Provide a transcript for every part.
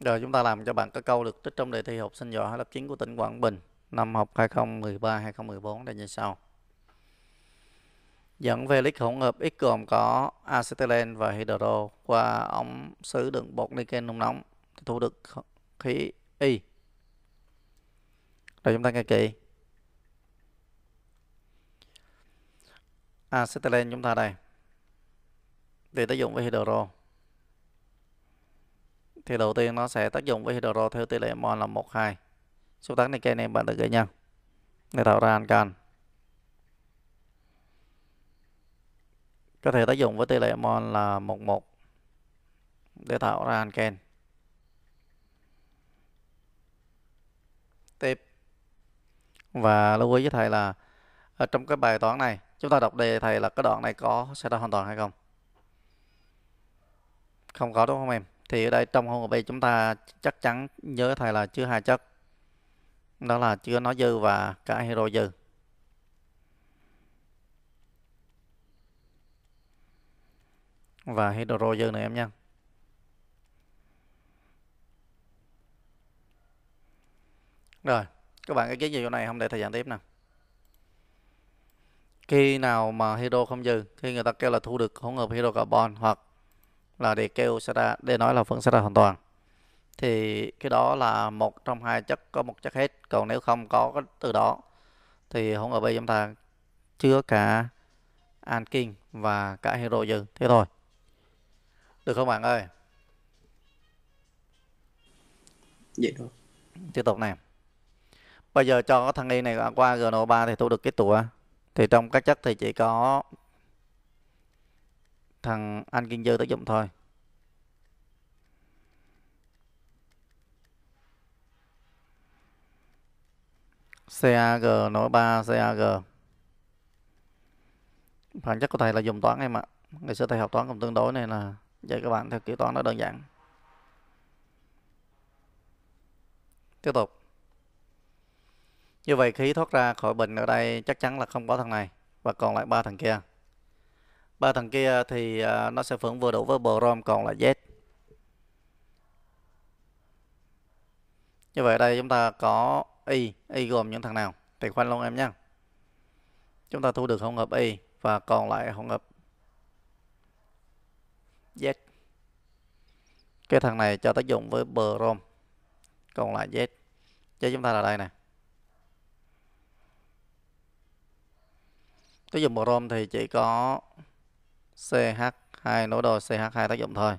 Rồi chúng ta làm cho bạn có câu được trích trong đề thi học sinh giỏi lớp 9 của tỉnh Quảng Bình năm học 2013-2014 đây như sau. Dẫn về lít hỗn hợp X gồm có acetylene và hydro qua ống sứ đựng bột niken nung nóng thu được khí Y. Rồi chúng ta nghe kỹ. Acetylene chúng ta đây. Để tác dụng với hydro thì đầu tiên nó sẽ tác dụng với hydro theo tỷ lệ mol là 12 số tác này các anh em bạn được gửi nhau để tạo ra ancan có thể tác dụng với tỷ lệ mol là 11 để tạo ra anken tiếp và lưu ý với thầy là ở trong cái bài toán này chúng ta đọc đề thầy là cái đoạn này có sẽ ra hoàn toàn hay không không có đúng không em thì ở đây trong hôn về chúng ta chắc chắn nhớ thầy là chứa hai chất đó là chứa nó dư và cả hero dư và hydro dư này em nha rồi các bạn có kiến gì chỗ này không để thầy giảng tiếp nè khi nào mà hydro không dư khi người ta kêu là thu được hỗn hợp hydrocarbon hoặc là để kêu sẽ ra để nói là phân sẽ ra hoàn toàn thì cái đó là một trong hai chất có một chất hết còn nếu không có cái từ đó thì không ở B chúng ta chứa cả anking và cả hero dư thế thôi được không bạn ơi vậy thôi tiếp tục này bây giờ cho thằng y này qua gno 3 thì thu được cái tủa thì trong các chất thì chỉ có thằng ăn kinh dơ tác dụng thôi CAG nói 3 CAG Phần chất của thầy là dùng toán em ạ Ngày xưa thầy học toán cũng tương đối này là Dạy các bạn theo kiểu toán nó đơn giản Tiếp tục Như vậy khí thoát ra khỏi bình ở đây chắc chắn là không có thằng này Và còn lại ba thằng kia ba thằng kia thì à, nó sẽ vẫn vừa đủ với brom còn là z như vậy đây chúng ta có y y gồm những thằng nào thì khoan luôn em nhé chúng ta thu được hỗn hợp y và còn lại hỗn hợp z cái thằng này cho tác dụng với brom còn lại z cho chúng ta là đây nè tác dụng brom thì chỉ có CH2 nối đôi CH2 tác dụng thôi.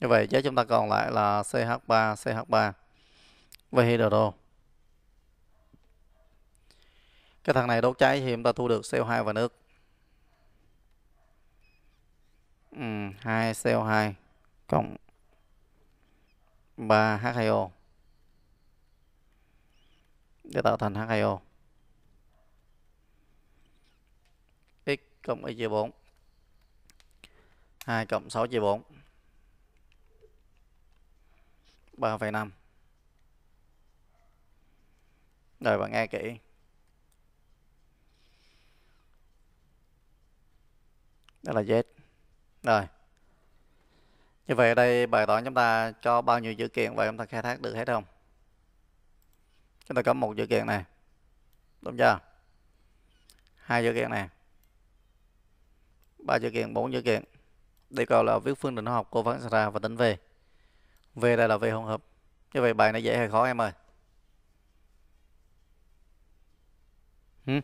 Như vậy giá chúng ta còn lại là CH3, CH3 với hydro. Cái thằng này đốt cháy thì chúng ta thu được CO2 và nước. Ừ, 2CO2 cộng 3H2O để tạo thành H2O x cộng y chia 4 2 cộng 6 chia 4 3,5 rồi bạn nghe kỹ đó là Z rồi như vậy ở đây bài toán chúng ta cho bao nhiêu dữ kiện và chúng ta khai thác được hết không chúng ta có một dữ kiện này đúng chưa hai dữ kiện này ba dữ kiện bốn dữ kiện đây còn là viết phương trình học của phán ra và tính về về đây là về hỗn hợp như vậy bài này dễ hay khó em ơi dạ.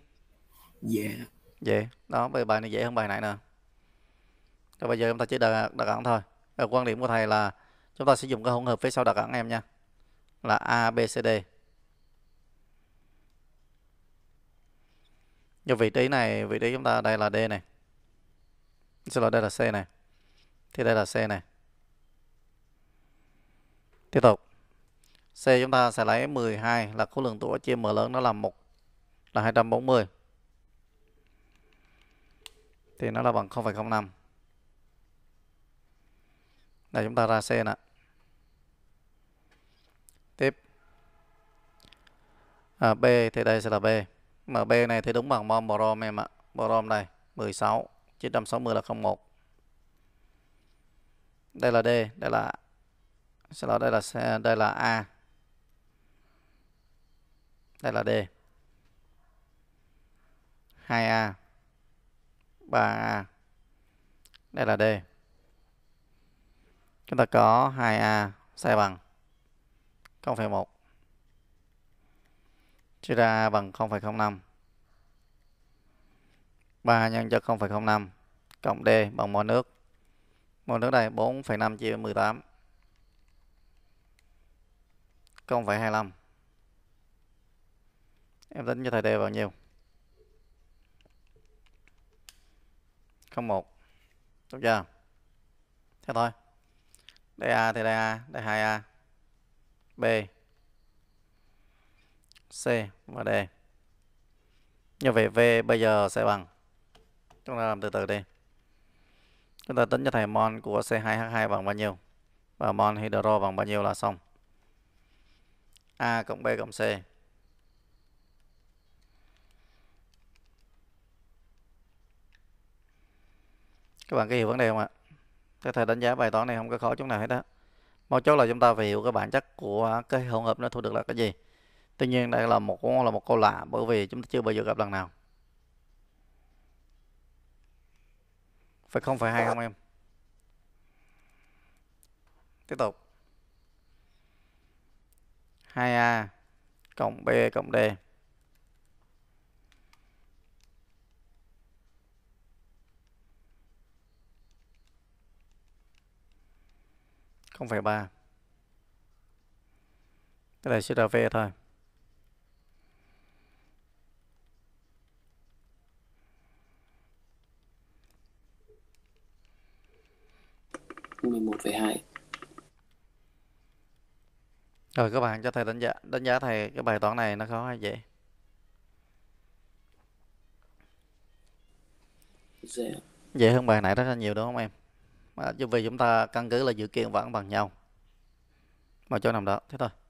dễ hmm? dễ yeah. đó vậy bài này dễ hơn bài này nè rồi bây giờ chúng ta chỉ đặt đặt ẩn thôi ở quan điểm của thầy là chúng ta sẽ dùng cái hỗn hợp phía sau đặt ẩn em nha là a b c d như vị trí này vị trí chúng ta đây là D này xin lỗi đây là C này thì đây là C này tiếp tục C chúng ta sẽ lấy 12 là khối lượng tủa chia M lớn nó là 1 là 240 thì nó là bằng 0,05 đây chúng ta ra C nè tiếp à, B thì đây sẽ là B MB này thì đúng bằng mom borom em ạ. Brom này 16, 960 là 01. Đây là D, đây là sau đó đây là C, đây là A. Đây là D. 2A. 3A. Đây là D. Chúng ta có 2A sai bằng 0,1 chia ra bằng 0,05 3 nhân cho 0,05 cộng D bằng mol nước mol nước đây 4,5 chia 18 0,25 em tính cho thầy D bao nhiêu 01 đúng chưa thế thôi đây A thì đây A đây 2A B C và D. Như vậy V bây giờ sẽ bằng. Chúng ta làm từ từ đi. Chúng ta tính cho thầy mol của C2H2 bằng bao nhiêu? Và mol hydro bằng bao nhiêu là xong. A cộng B cộng C. Các bạn có hiểu vấn đề không ạ? Các thầy đánh giá bài toán này không có khó chút nào hết á. Mấu chốt là chúng ta phải hiểu cái bản chất của cái hỗn hợp nó thu được là cái gì. Tuy nhiên đây là một là một câu lạ bởi vì chúng ta chưa bao giờ gặp lần nào. Phải không phải hai không em? Tiếp tục. 2A cộng B cộng D. không phải ba cái này sẽ là V thôi 11,2 Rồi các bạn cho thầy đánh giá đánh giá thầy cái bài toán này nó khó hay dễ? Dễ. Dễ hơn bài nãy rất là nhiều đúng không em? Mà vì chúng ta căn cứ là dự kiện vẫn bằng nhau. Mà chỗ nằm đó thế thôi.